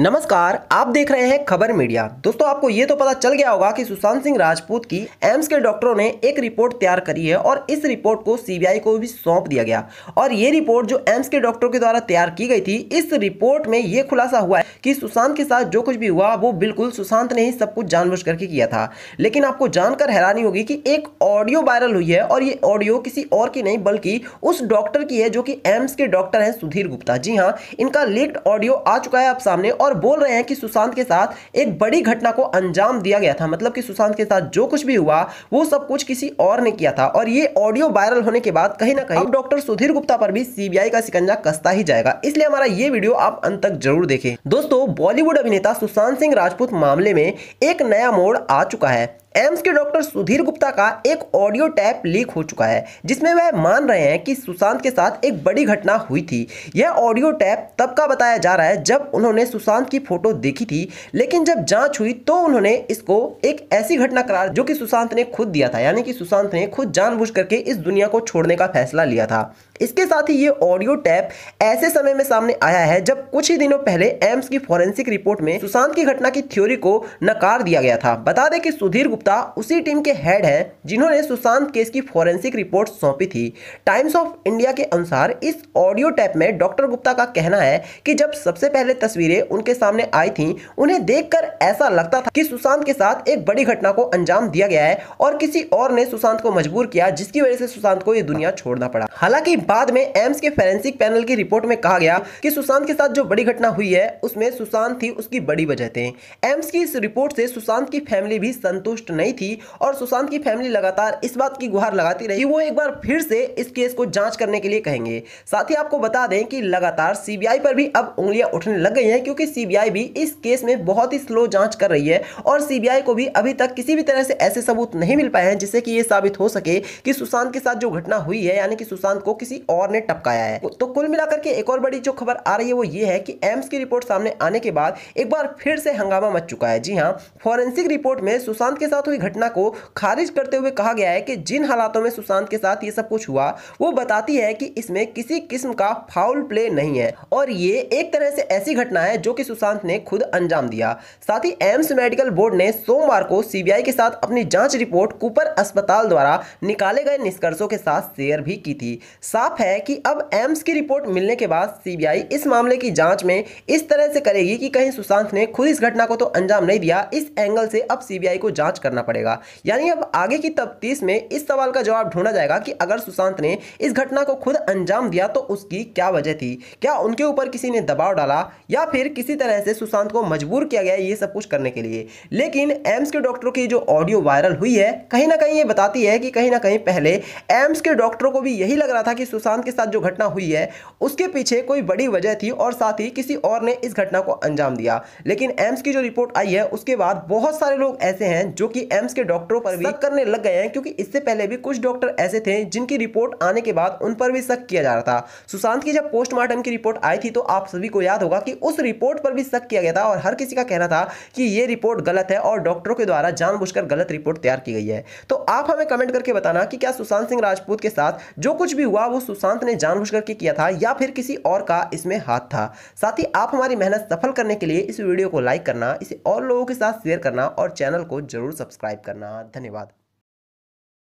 नमस्कार आप देख रहे हैं खबर मीडिया दोस्तों आपको ये तो पता चल गया होगा कि सुशांत सिंह राजपूत की एम्स के डॉक्टरों ने एक रिपोर्ट तैयार करी है और इस रिपोर्ट को सीबीआई को भी सौंप दिया गया और ये रिपोर्ट जो एम्स के डॉक्टरों के द्वारा तैयार की गई थी इस रिपोर्ट में ये खुलासा हुआ है कि सुशांत के साथ जो कुछ भी हुआ वो बिल्कुल सुशांत ने ही सब कुछ जानबूझ करके किया था लेकिन आपको जानकर हैरानी होगी कि एक ऑडियो वायरल हुई है और ये ऑडियो किसी और की नहीं बल्कि उस डॉक्टर की है जो कि एम्स के डॉक्टर हैं सुधीर गुप्ता जी हाँ इनका लीक्ड ऑडियो आ चुका है आप सामने और बोल रहे हैं कि सुशांत के साथ एक बड़ी घटना को अंजाम दिया गया था मतलब कि सुशांत के साथ जो कुछ भी हुआ वो सब कुछ किसी और ने किया था और ये ऑडियो वायरल होने के बाद कहीं ना कहीं डॉक्टर सुधीर गुप्ता पर भी सीबीआई का सिकंजा कसता ही जाएगा इसलिए हमारा ये वीडियो आप अंत तक जरूर देखें दोस्तों बॉलीवुड अभिनेता सुशांत सिंह राजपूत मामले में एक नया मोड़ आ चुका है एम्स के डॉक्टर सुधीर गुप्ता का एक ऑडियो टैप लीक हो चुका है जिसमें वह मान रहे हैं कि सुशांत के साथ एक बड़ी घटना हुई थी यह ऑडियो टैप तब का बताया जा रहा है जब उन्होंने सुशांत की फोटो देखी थी लेकिन जब जांच हुई तो उन्होंने इसको एक ऐसी घटना करार जो कि सुशांत ने खुद दिया था यानी कि सुशांत ने खुद जानबूझ करके इस दुनिया को छोड़ने का फैसला लिया था इसके साथ ही ये ऑडियो टैप ऐसे समय में सामने आया है जब कुछ ही दिनों पहले एम्स की फॉरेंसिक रिपोर्ट में सुशांत की घटना की थ्योरी को नकार दिया गया था बता दें कि सुधीर गुप्ता उसी टीम के हेड हैं जिन्होंने सुशांत केस की फॉरेंसिक रिपोर्ट सौंपी थी टाइम्स ऑफ इंडिया के अनुसार इस ऑडियो टैप में डॉक्टर गुप्ता का कहना है कि जब सबसे पहले तस्वीरें उनके सामने आई थी उन्हें देखकर ऐसा लगता था कि सुशांत के साथ एक बड़ी घटना को अंजाम दिया गया है और किसी और ने सुशांत को मजबूर किया जिसकी वजह से सुशांत को ये दुनिया छोड़ना पड़ा हालांकि बाद में एम्स के फोरेंसिक पैनल की रिपोर्ट में कहा गया कि सुशांत के साथ जो बड़ी घटना हुई है उसमें सुशांत थी उसकी बड़ी वजह थे एम्स की इस रिपोर्ट से सुशांत की फैमिली भी संतुष्ट नहीं थी और सुशांत की फैमिली लगातार इस बात की गुहार लगाती रही वो एक बार फिर से इस केस को जांच करने के लिए कहेंगे साथ ही आपको बता दें कि लगातार सीबीआई पर भी अब उंगलियां उठने लग गई हैं क्योंकि सीबीआई भी इस केस में बहुत ही स्लो जांच कर रही है और सीबीआई को भी अभी तक किसी भी तरह से ऐसे सबूत नहीं मिल पाए हैं जिससे कि यह साबित हो सके कि सुशांत के साथ जो घटना हुई है यानी कि सुशांत को किसी किसी और ने टपकाया है तो कुल मिलाकर के एक और बड़ी जो खबर आ रही है वो ये है कि एम्स की रिपोर्ट सामने आने के बाद एक बार फिर से हंगामा मच चुका है जी हाँ फॉरेंसिक रिपोर्ट में सुशांत के साथ हुई घटना को खारिज करते हुए कहा गया है कि जिन हालातों में सुशांत के साथ ये सब कुछ हुआ वो बताती है कि इसमें किसी किस्म का फाउल प्ले नहीं है और ये एक तरह से ऐसी घटना है जो कि सुशांत ने खुद अंजाम दिया साथ ही एम्स मेडिकल बोर्ड ने सोमवार को सीबीआई के साथ अपनी जांच रिपोर्ट कूपर अस्पताल द्वारा निकाले गए निष्कर्षों के साथ शेयर भी की थी साथ साफ है कि अब एम्स की रिपोर्ट मिलने के बाद सीबीआई इस मामले की जांच में इस तरह से करेगी कि कहीं सुशांत ने खुद इस घटना को तो अंजाम नहीं दिया इस एंगल से अब सीबीआई को जांच करना पड़ेगा यानी अब आगे की तफ्तीश में इस सवाल का जवाब ढूंढा जाएगा कि अगर सुशांत ने इस घटना को खुद अंजाम दिया तो उसकी क्या वजह थी क्या उनके ऊपर किसी ने दबाव डाला या फिर किसी तरह से सुशांत को मजबूर किया गया ये सब कुछ करने के लिए लेकिन एम्स के डॉक्टरों की जो ऑडियो वायरल हुई है कहीं ना कहीं ये बताती है कि कहीं ना कहीं पहले एम्स के डॉक्टरों को भी यही लग रहा था कि सुशांत के साथ जो घटना हुई है उसके पीछे कोई बड़ी वजह थी और साथ ही किसी और ने इस घटना को अंजाम दिया लेकिन एम्स की जो रिपोर्ट आई है उसके बाद बहुत सारे लोग ऐसे हैं जो कि एम्स के डॉक्टरों पर भी करने लग गए हैं क्योंकि इससे पहले भी कुछ डॉक्टर ऐसे थे जिनकी रिपोर्ट आने के बाद उन पर भी शक किया जा रहा था सुशांत की जब पोस्टमार्टम की रिपोर्ट आई थी तो आप सभी को याद होगा कि उस रिपोर्ट पर भी शक किया गया था और हर किसी का कहना था कि यह रिपोर्ट गलत है और डॉक्टरों के द्वारा जानबूझकर गलत रिपोर्ट तैयार की गई है तो आप हमें कमेंट करके बताना कि क्या सुशांत सिंह राजपूत के साथ जो कुछ भी हुआ वो सुशांत ने जानबूझकर के किया था या फिर किसी और का इसमें हाथ था साथ ही आप हमारी मेहनत सफल करने के लिए इस वीडियो को लाइक करना इसे और लोगों के साथ शेयर करना और चैनल को जरूर सब्सक्राइब करना धन्यवाद